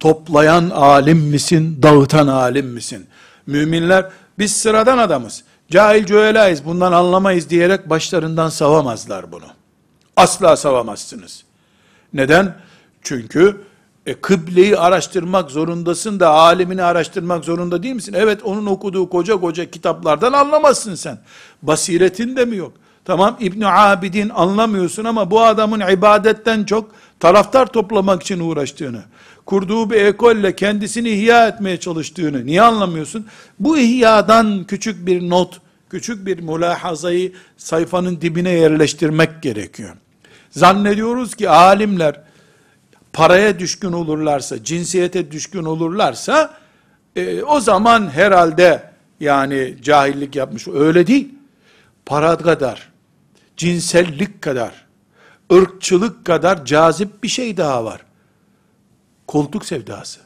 Toplayan alim misin, dağıtan alim misin? Müminler biz sıradan adamız. Cahil cöhelayız bundan anlamayız diyerek başlarından savamazlar bunu. Asla savamazsınız. Neden? Çünkü e, kıbleyi araştırmak zorundasın da alimini araştırmak zorunda değil misin? Evet onun okuduğu koca koca kitaplardan anlamazsın sen. Basiretin de mi yok? Tamam İbn Abidin anlamıyorsun ama bu adamın ibadetten çok taraftar toplamak için uğraştığını, kurduğu bir ekolle kendisini ihya etmeye çalıştığını niye anlamıyorsun? Bu ihyadan küçük bir not, küçük bir mülahazayı sayfanın dibine yerleştirmek gerekiyor. Zannediyoruz ki alimler paraya düşkün olurlarsa, cinsiyete düşkün olurlarsa e, o zaman herhalde yani cahillik yapmış. Öyle değil. Para kadar, cinsellik kadar, ırkçılık kadar cazip bir şey daha var. Koltuk sevdası.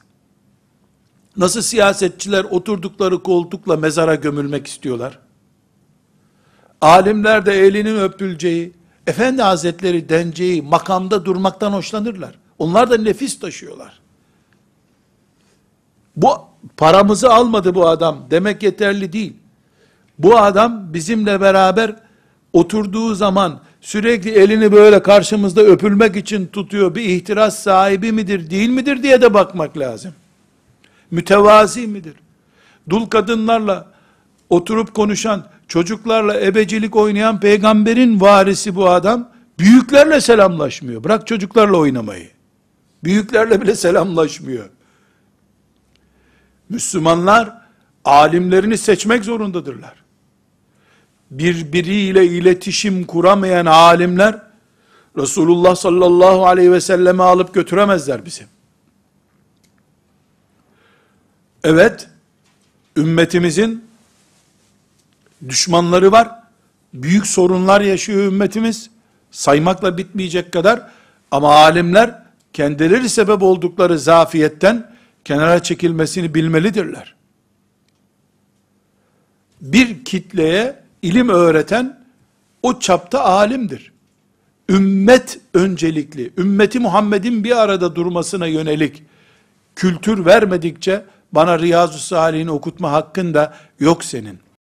Nasıl siyasetçiler oturdukları koltukla mezara gömülmek istiyorlar? Alimler de elinin öpüleceği, efendi hazretleri denceği makamda durmaktan hoşlanırlar. Onlar da nefis taşıyorlar. Bu paramızı almadı bu adam demek yeterli değil. Bu adam bizimle beraber oturduğu zaman sürekli elini böyle karşımızda öpülmek için tutuyor bir ihtiras sahibi midir değil midir diye de bakmak lazım. Mütevazi midir? Dul kadınlarla oturup konuşan, çocuklarla ebecilik oynayan peygamberin varisi bu adam, büyüklerle selamlaşmıyor. Bırak çocuklarla oynamayı. Büyüklerle bile selamlaşmıyor. Müslümanlar, alimlerini seçmek zorundadırlar birbiriyle iletişim kuramayan alimler, Resulullah sallallahu aleyhi ve selleme alıp götüremezler bizi. Evet, ümmetimizin düşmanları var. Büyük sorunlar yaşıyor ümmetimiz. Saymakla bitmeyecek kadar. Ama alimler kendileri sebep oldukları zafiyetten kenara çekilmesini bilmelidirler. Bir kitleye ilim öğreten o çapta alimdir. Ümmet öncelikli, ümmeti Muhammed'in bir arada durmasına yönelik kültür vermedikçe bana Riyazu Salih'ini okutma hakkın da yok senin.